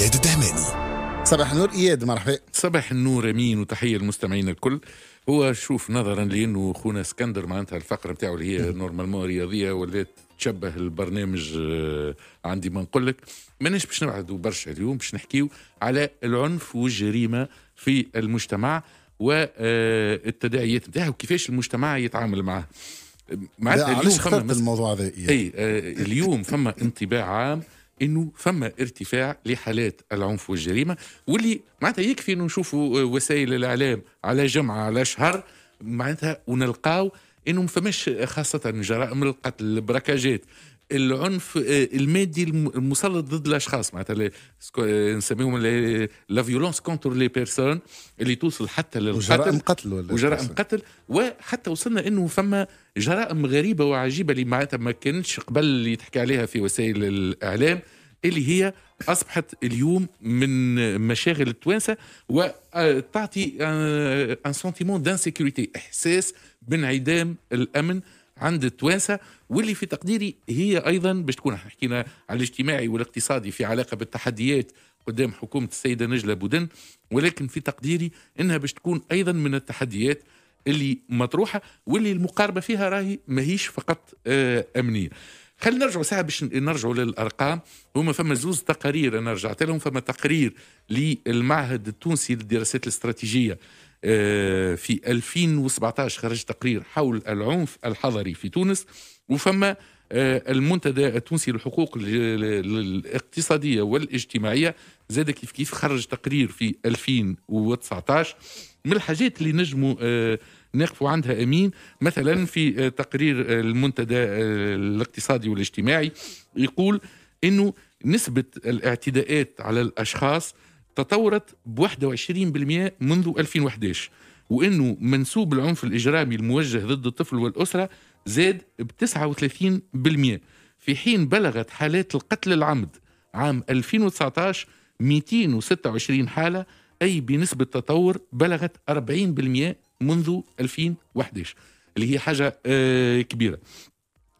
إياد الدهماني صباح النور اياد مرحبا صباح النور امين وتحيه للمستمعين الكل هو شوف نظرا لانه خونا اسكندر معناتها الفقره نتاعو اللي هي نورمالمون رياضيه ولات تشبه البرنامج آه، عندي ما نقول لك ماناش باش نبعدوا برشا اليوم باش نحكيو على العنف والجريمه في المجتمع والتداعيات آه، نتاعها وكيفاش المجتمع يتعامل معها معناتها علاش الموضوع هذا اي آه، اليوم فما انطباع عام انه فما ارتفاع لحالات العنف والجريمه واللي معناتها يكفي انه نشوفوا وسائل الاعلام على جمعه على شهر معناتها ونلقاو انه ما فماش خاصه جرائم القتل البركاجات العنف آه، المادي المسلط ضد الاشخاص معناتها آه، نسميهم لا فيولونس كونتر لي بيرسون اللي توصل حتى للقتل وجرائم قتل وجرائم قتل وحتى وصلنا انه فما جرائم غريبه وعجيبه اللي معناتها ما كانتش قبل اللي تحكي عليها في وسائل الاعلام اللي هي اصبحت اليوم من مشاغل التوانسه وتعطي ان سونتيمون دانسيكوريتي احساس بانعدام الامن عند التوانسة واللي في تقديري هي أيضا باش تكون حكينا على الاجتماعي والاقتصادي في علاقة بالتحديات قدام حكومة السيدة نجلة بودن ولكن في تقديري أنها باش تكون أيضا من التحديات اللي مطروحة واللي المقاربة فيها راهي ماهيش فقط آه، أمنية خلينا نرجعوا ساعه باش نرجعوا للارقام هما فما زوز تقارير انا رجعت لهم فما تقرير للمعهد التونسي للدراسات الاستراتيجيه آه، في 2017 خرج تقرير حول العنف الحضري في تونس وفما آه، المنتدى التونسي للحقوق الاقتصادية والاجتماعية زاد كيف كيف خرج تقرير في 2019 من الحاجات اللي نجموا آه، نقفوا عندها امين مثلا في تقرير المنتدى الاقتصادي والاجتماعي يقول انه نسبه الاعتداءات على الاشخاص تطورت ب 21% منذ 2011 وانه منسوب العنف الاجرامي الموجه ضد الطفل والاسره زاد ب 39% في حين بلغت حالات القتل العمد عام 2019 226 حالة أي بنسبة تطور بلغت 40% منذ 2011 اللي هي حاجة آه، كبيرة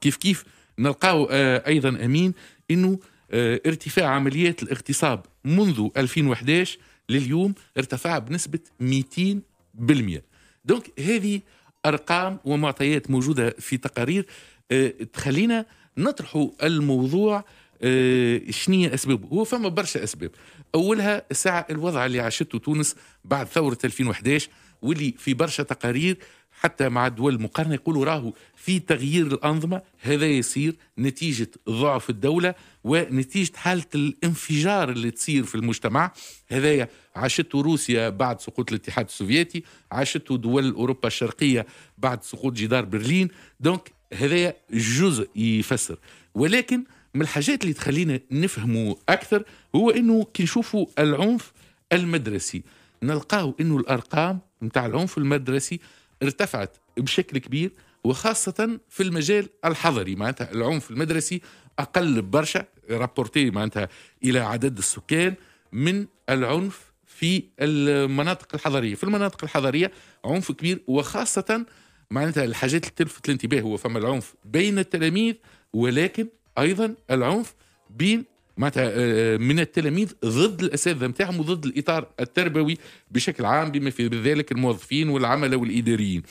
كيف كيف نلقاو آه، أيضا أمين أنه آه، ارتفاع عمليات الاغتصاب منذ 2011 لليوم ارتفع بنسبة 200% دونك هذه أرقام ومعطيات موجودة في تقارير آه، تخلينا نطرحوا الموضوع آه، شنية أسبابه هو فما برشا أسباب أولها الساعة الوضع اللي عاشته تونس بعد ثورة 2011 واللي في برشا تقارير حتى مع الدول المقارنه يقولوا راهو في تغيير الانظمه هذا يصير نتيجه ضعف الدوله ونتيجه حاله الانفجار اللي تصير في المجتمع هذايا عاشته روسيا بعد سقوط الاتحاد السوفيتي عاشته دول اوروبا الشرقيه بعد سقوط جدار برلين دونك هذايا جزء يفسر ولكن من الحاجات اللي تخلينا نفهموا اكثر هو انه كي نشوفوا العنف المدرسي نلقاو انه الارقام نتاع العنف المدرسي ارتفعت بشكل كبير وخاصة في المجال الحضري معناتها العنف المدرسي أقل برشا رابورتي معناتها إلى عدد السكان من العنف في المناطق الحضرية في المناطق الحضرية عنف كبير وخاصة معناتها الحاجات اللي تلفت الانتباه هو فما العنف بين التلاميذ ولكن أيضا العنف بين معناتها آه، آه، من التلاميذ ضد الاساتذه نتاعهم وضد الاطار التربوي بشكل عام بما في ذلك الموظفين والعمله والاداريين.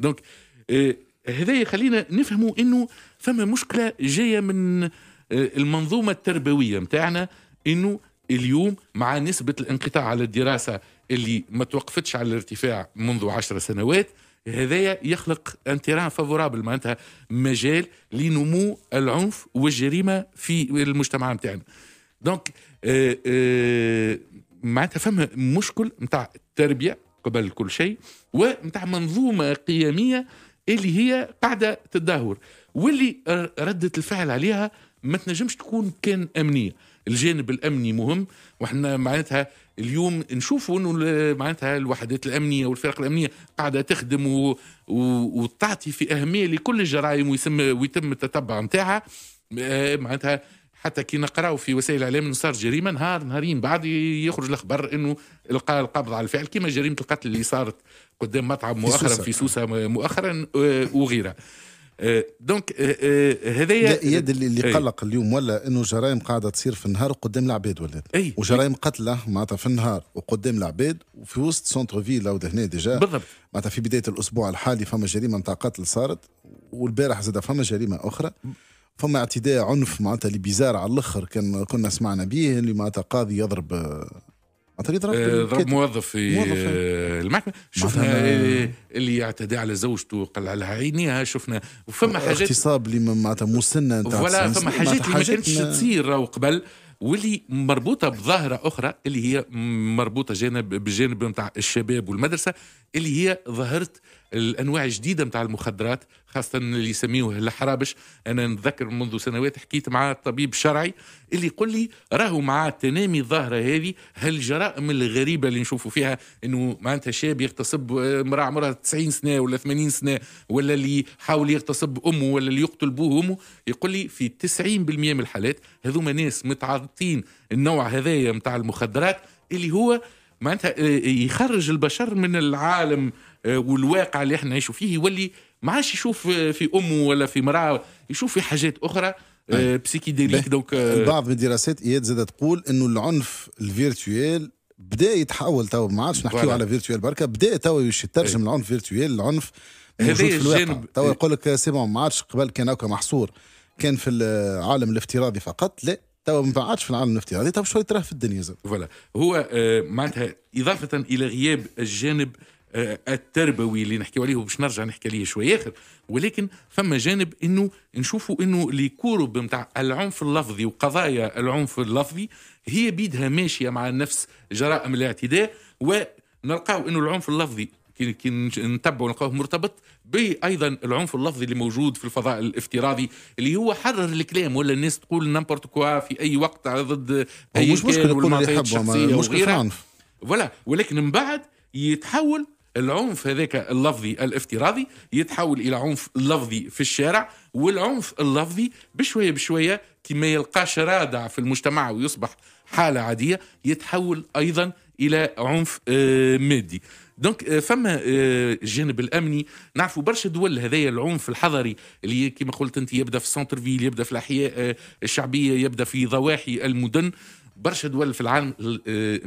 دونك آه، هذا خلينا نفهموا انه فما مشكله جايه من المنظومه التربويه نتاعنا انه اليوم مع نسبه الانقطاع على الدراسه اللي ما توقفتش على الارتفاع منذ عشر سنوات هذايا يخلق انتيران فافورابل معناتها مجال لنمو العنف والجريمه في المجتمع نتاعنا دونك euh, euh, معناتها فما مشكل نتاع التربيه قبل كل شيء ونتاع منظومه قيميه اللي هي قاعده تدهور واللي رده الفعل عليها ما تنجمش تكون كان امنيه الجانب الامني مهم واحنا معناتها اليوم نشوفوا انه معناتها الوحدات الامنيه والفرق الامنيه قاعده تخدم و... و... وتعطي في اهميه لكل الجرائم ويتم ويتم التتبع نتاعها آه، معناتها حتى كي نقراو في وسائل الاعلام انه صار جريمه نهار نهارين بعد يخرج الاخبار انه القى القبض على الفعل كما جريمه القتل اللي صارت قدام مطعم مؤخرا في سوسه, في سوسة مؤخرا آه، وغيرها آه، دونك آه، آه، هذايا يد اللي, اللي إيه. قلق اليوم ولا انه جرائم قاعده تصير في النهار قدام العباد ولا أي. وجرائم قتله معناتها في النهار وقدام العباد وفي وسط سونتر فيل او هنا ديجا بالضبط معناتها في بدايه الاسبوع الحالي فما جريمه نتاع قتل صارت والبارح زاد فما جريمه اخرى فما اعتداء عنف معناتها اللي بيزار على الاخر كان كنا سمعنا به اللي معناتها قاضي يضرب اعتقد ضرب آه، ضرب موظف في المحكمة شفنا اللي اعتدى على زوجته وقلع لها عينيها شفنا وفما حاجات اغتصاب اللي معناتها مسنة نتاع ولا فما حاجات اللي ما كانتش تصير راهو قبل واللي مربوطة بظاهرة أخرى اللي هي مربوطة جانب بجانب نتاع الشباب والمدرسة اللي هي ظهرت الأنواع الجديدة نتاع المخدرات خاصة اللي يسميوه الحرابش أنا نتذكر منذ سنوات حكيت مع طبيب شرعي اللي يقول لي راهو مع تنامي الظاهرة هذه هالجرائم الغريبة اللي نشوفوا فيها أنه معناتها شاب يغتصب آه، امرأة عمرها 90 سنة ولا 80 سنة ولا اللي يحاول يغتصب أمه ولا اللي يقتل بوه أمه يقول لي في 90% من الحالات هذوما ناس متعاطين النوع هذايا متاع المخدرات اللي هو معناتها آه، يخرج البشر من العالم آه، والواقع اللي احنا نعيشوا فيه يولي ما عادش يشوف في امه ولا في مراه يشوف في حاجات اخرى أيه. بسيكيديليك دونك بعض من الدراسات اياد زاد تقول انه العنف الفيرتويال بدا يتحول توا ما عادش نحكيو على فيرتويال بركه بدا توا يترجم أيه. العنف فيرتويال العنف هذا الجانب يقول لك سي ما عادش قبل كان هكا محصور كان في العالم الافتراضي فقط لا توا ما عادش في العالم الافتراضي توا شوية تراه في الدنيا زاد فوالا هو آه، معناتها اضافه الى غياب الجانب التربوي اللي نحكيو عليه باش نرجع نحكي عليه شوي اخر ولكن فما جانب انه نشوفوا انه لي كورب نتاع العنف اللفظي وقضايا العنف اللفظي هي بيدها ماشيه مع نفس جرائم الاعتداء ونلقاو انه العنف اللفظي كي نتبعوا نلقاوه مرتبط بايضا العنف اللفظي اللي موجود في الفضاء الافتراضي اللي هو حرر الكلام ولا الناس تقول نامبورت كوا في اي وقت ضد اي مش مشكل يقولوا اللي يحبوا مش العنف فوالا ولكن من بعد يتحول العنف هذاك اللفظي الافتراضي يتحول الى عنف لفظي في الشارع والعنف اللفظي بشويه بشويه كما يلقاش رادع في المجتمع ويصبح حاله عاديه يتحول ايضا الى عنف آه، مادي دونك آه، فما الجانب آه، الامني نعرفوا برشا دول هذايا العنف الحضري اللي كما قلت انت يبدا في سنتر فيل يبدا في الاحياء الشعبيه يبدا في ضواحي المدن برشا دول في العالم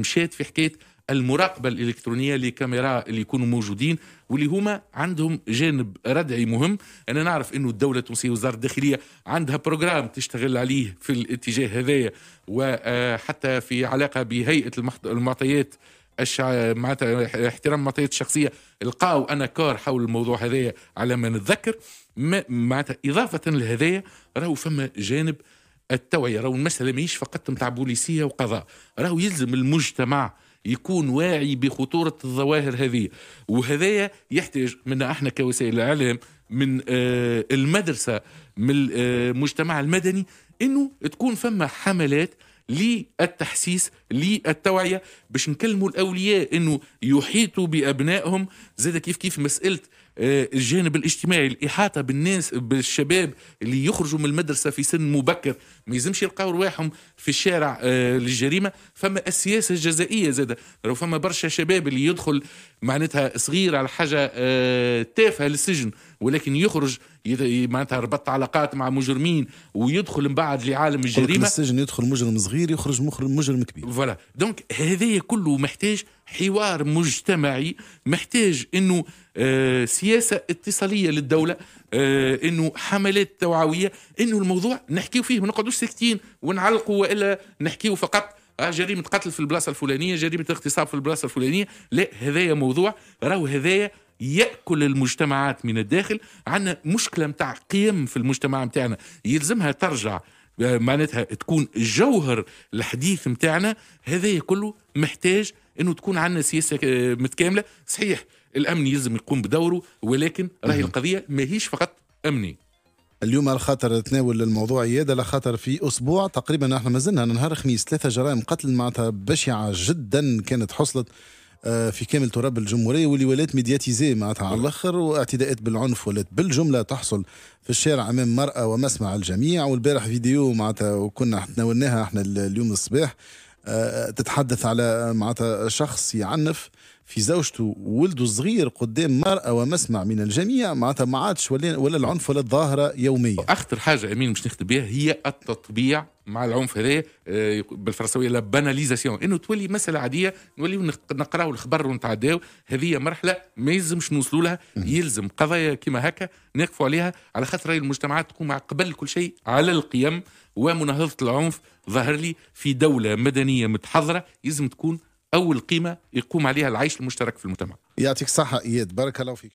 مشات في حكايه المراقبه الالكترونيه لكاميرا اللي يكونوا موجودين واللي هما عندهم جانب ردعي مهم انا نعرف انه الدوله التونسيه وزاره الداخليه عندها بروجرام تشتغل عليه في الاتجاه هذايا وحتى آه، في علاقه بهيئه المعطيات الشع... معناتها احترام المعطيات الشخصيه أنا كار حول الموضوع هذايا على ما نتذكر معناتها اضافه لهذايا راهو فما جانب التوعيه راهو المساله ماهيش فقط نتاع بوليسيه وقضاء راهو يلزم المجتمع يكون واعي بخطورة الظواهر هذه وهذايا يحتاج منا احنا كوسائل اعلام من آه، المدرسة من المجتمع آه، المدني انه تكون فما حملات للتحسيس للتوعيه باش نكلموا الاولياء انه يحيطوا بابنائهم زاد كيف كيف مساله آه، الجانب الاجتماعي الإحاطة بالناس بالشباب اللي يخرجوا من المدرسة في سن مبكر ما يلزمش يلقاو رواحهم في الشارع آه، للجريمة فما السياسة الجزائية زاد لو فما برشا شباب اللي يدخل معناتها صغير على حاجة آه، تافهة للسجن ولكن يخرج معناتها ربطت علاقات مع مجرمين ويدخل من بعد لعالم الجريمه السجن يدخل مجرم صغير يخرج مجرم كبير فوالا دونك هذايا كله محتاج حوار مجتمعي محتاج انه آه، سياسه اتصاليه للدوله آه، انه حملات توعويه انه الموضوع نحكيو فيه ما نقعدوش ساكتين ونعلقوا والا نحكيو فقط آه جريمه قتل في البلاصه الفلانيه جريمه اغتصاب في البلاصه الفلانيه لا هذايا موضوع راهو هذايا ياكل المجتمعات من الداخل عندنا مشكله نتاع قيم في المجتمع نتاعنا يلزمها ترجع آه، معناتها تكون جوهر الحديث نتاعنا هذا كله محتاج انه تكون عندنا سياسه آه، متكامله صحيح الامن يلزم يقوم بدوره ولكن راهي القضيه ماهيش فقط امني اليوم على خاطر تناول الموضوع اياد على خاطر في اسبوع تقريبا احنا مازلنا نهار خميس ثلاثه جرائم قتل معناتها بشعه جدا كانت حصلت آه، في كامل تراب الجمهوريه واللي ولات ميدياتيزي معناتها على نعم. الاخر واعتداءات بالعنف ولات بالجمله تحصل في الشارع امام مرأة ومسمع الجميع والبارح فيديو معناتها وكنا تناولناها احنا اليوم الصباح آه، تتحدث على معناتها شخص يعنف في زوجته وولده الصغير قدام مرأة ومسمع من الجميع معناتها ما عادش ولا, ولا العنف ولا الظاهرة يومية أخطر حاجة أمين مش نختم بها هي التطبيع مع العنف هذا آه، بالفرنسويه لا باناليزاسيون انه تولي مساله عاديه نولي نقراو الخبر ونتعداو هذه مرحله ما يلزمش نوصلوا لها يلزم قضايا كما هكا نقفوا عليها على خاطر المجتمعات تقوم قبل كل شيء على القيم ومناهضه العنف ظهر لي في دوله مدنيه متحضره يلزم تكون أول قيمة يقوم عليها العيش المشترك في المجتمع يعطيك الصحة إياد بارك الله فيك